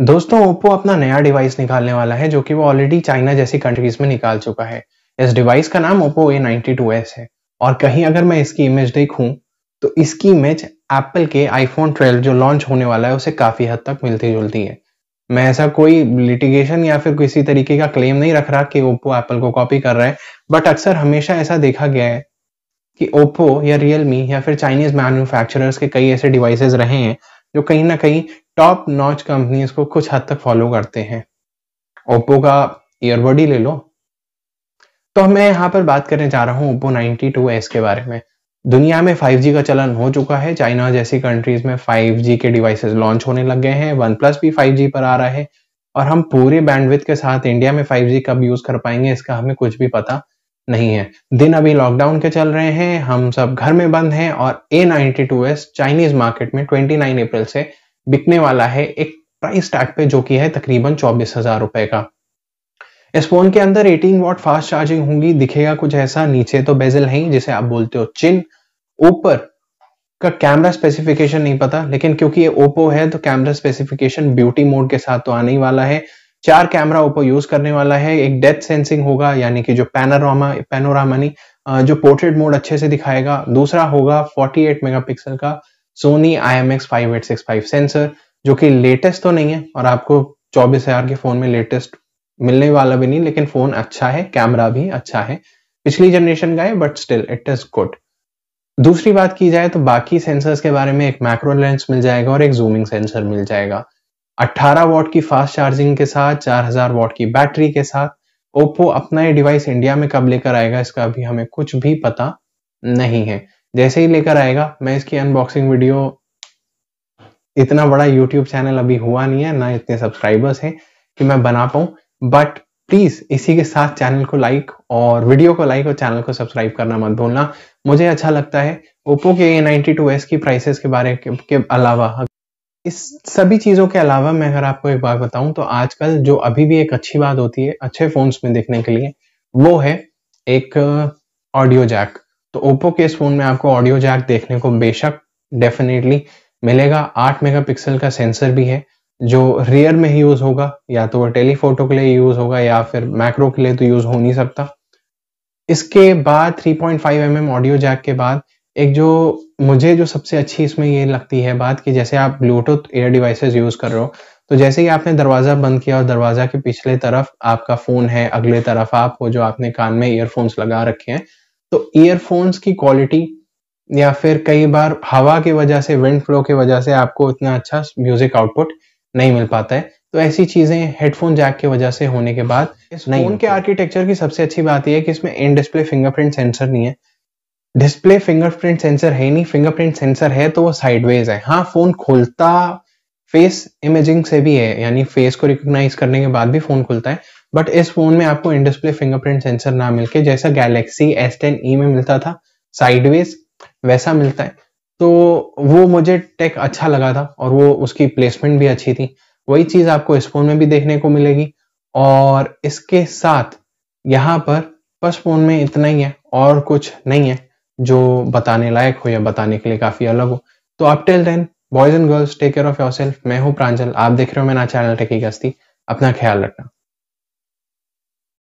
दोस्तों ओप्पो अपना नया डिवाइस निकालने वाला है जो कि वो ऑलरेडी चाइना जैसी कंट्रीज में निकाल चुका है इस डिवाइस का नाम Oppo A ninety two S है और कहीं अगर मैं इसकी इमेज देखूं तो इसकी इमेज एप्पल के आईफोन ट्वेल्व जो लॉन्च होने वाला है उसे काफी हद तक मिलती जुलती है मैं ऐसा कोई लिटिगेशन या फिर किसी तरीके का क्लेम नहीं रख रहा कि ओप्पो एप्पल को कॉपी कर रहा है बट अक्सर हमेशा ऐसा देखा गया है कि ओप्पो या रियलमी या फिर चाइनीज मैन्युफैक्चरर्स के कई ऐसे डिवाइसेस रहे हैं जो कहीं ना कहीं टॉप नॉच कंपनीज को कुछ हद तक फॉलो करते हैं ओप्पो का ईयरबड ही ले लो तो मैं यहाँ पर बात करने जा रहा हूँ ओप्पो नाइनटी टू एस के बारे में दुनिया में 5G का चलन हो चुका है चाइना जैसी कंट्रीज में 5G के डिवाइसेस लॉन्च होने लग गए हैं वन प्लस भी 5G पर आ रहा है और हम पूरे बैंडविथ के साथ इंडिया में 5G कब यूज कर पाएंगे इसका हमें कुछ भी पता नहीं है दिन अभी लॉकडाउन के चल रहे हैं हम सब घर में बंद हैं और ए नाइनटी चाइनीज मार्केट में ट्वेंटी अप्रैल से बिकने वाला है एक प्राइस टैग पे जो कि है तकरीबन चौबीस हजार रुपए का इस फोन के अंदर 18 वॉट फास्ट चार्जिंग होंगी दिखेगा कुछ ऐसा नीचे तो बेजल है जिसे आप बोलते हो चिन ऊपर का कैमरा स्पेसिफिकेशन नहीं पता लेकिन क्योंकि ये ओप्पो है तो कैमरा स्पेसिफिकेशन ब्यूटी मोड के साथ तो आने ही वाला है चार कैमरा ओप्पो यूज करने वाला है एक डेथ सेंसिंग होगा यानी कि जो पैनोरामा पैनोरामा नहीं जो पोर्ट्रेट मोड अच्छे से दिखाएगा दूसरा होगा 48 मेगापिक्सल का Sony I M X five eight six five sensor जो कि लेटेस्ट तो नहीं है और आपको चौबीस हजार के फोन में लेटेस्ट मिलने वाला भी नहीं लेकिन फोन अच्छा है कैमरा भी अच्छा है पिछली जनरेशन का है but still it is good दूसरी बात की जाए तो बाकी सेंसर्स के बारे में एक मैक्रो लेंस मिल जाएगा और एक जूमिंग सेंसर मिल जाएगा 18 वॉट की फास्ट चार्जिंग के साथ 4000 वॉट की बैटरी के साथ ओप्पो अपना ये डिवाइस इंडिया में कब लेकर आएगा इसका अभी हमें कुछ भी पता नहीं है जैसे ही लेकर आएगा मैं इसकी अनबॉक्सिंग वीडियो इतना बड़ा यूट्यूब चैनल अभी हुआ नहीं है ना इतने सब्सक्राइबर्स हैं कि मैं बना पाऊं बट प्लीज इसी के साथ चैनल को लाइक और वीडियो को लाइक और चैनल को सब्सक्राइब करना मत भूलना मुझे अच्छा लगता है ओप्पो के ए नाइनटी टू एस की प्राइसेस के बारे के, के अलावा इस सभी चीज़ों के अलावा मैं अगर आपको एक बात बताऊं तो आजकल जो अभी भी एक अच्छी बात होती है अच्छे फोन्स में देखने के लिए वो है एक ऑडियो जैक तो ओप्पो के इस फोन में आपको ऑडियो जैक देखने को बेशक डेफिनेटली मिलेगा आठ मेगापिक्सल का सेंसर भी है जो रियर में ही यूज होगा या तो वह टेलीफोटो के लिए यूज होगा या फिर मैक्रो के लिए तो यूज हो नहीं सकता इसके बाद 3.5 पॉइंट mm ऑडियो जैक के बाद एक जो मुझे जो सबसे अच्छी इसमें ये लगती है बात कि जैसे आप ब्लूटूथ एयर डिवाइसेस यूज कर रहे हो तो जैसे ही आपने दरवाजा बंद किया और दरवाजा के पिछले तरफ आपका फोन है अगले तरफ आप हो जो आपने कान में ईयरफोन्स लगा रखे हैं तो ईयरफोन्स की क्वालिटी या फिर कई बार हवा की वजह से विंड फ्लो की वजह से आपको इतना अच्छा म्यूजिक आउटपुट नहीं मिल पाता है तो ऐसी चीजें हेडफोन जैक की वजह से होने के बाद फोन के आर्किटेक्चर की सबसे अच्छी बात यह है कि इसमें इन डिस्प्ले फिंगरप्रिंट सेंसर नहीं है डिस्प्ले फिंगरप्रिंट सेंसर है नहीं फिंगरप्रिंट सेंसर है तो वो साइडवेज है हाँ फोन खोलता फेस इमेजिंग से भी है यानी फेस को रिकॉग्नाइज करने के बाद भी फोन खुलता है बट इस फोन में आपको इन डिस्प्ले फिंगरप्रिंट सेंसर ना मिलके जैसा गैलेक्सी एस टेन ई में मिलता था साइडवेज वैसा मिलता है तो वो मुझे टेक अच्छा लगा था और वो उसकी प्लेसमेंट भी अच्छी थी वही चीज आपको इस फोन में भी देखने को मिलेगी और इसके साथ यहाँ पर बस फोन में इतना ही है और कुछ नहीं है जो बताने लायक हो या बताने के लिए काफी अलग हो तो आप till then boys and girls take care of yourself मैं हूँ प्रांजल आप देख रहे हो मेरा चैनल टेकी गस्ती अपना ख्याल रखना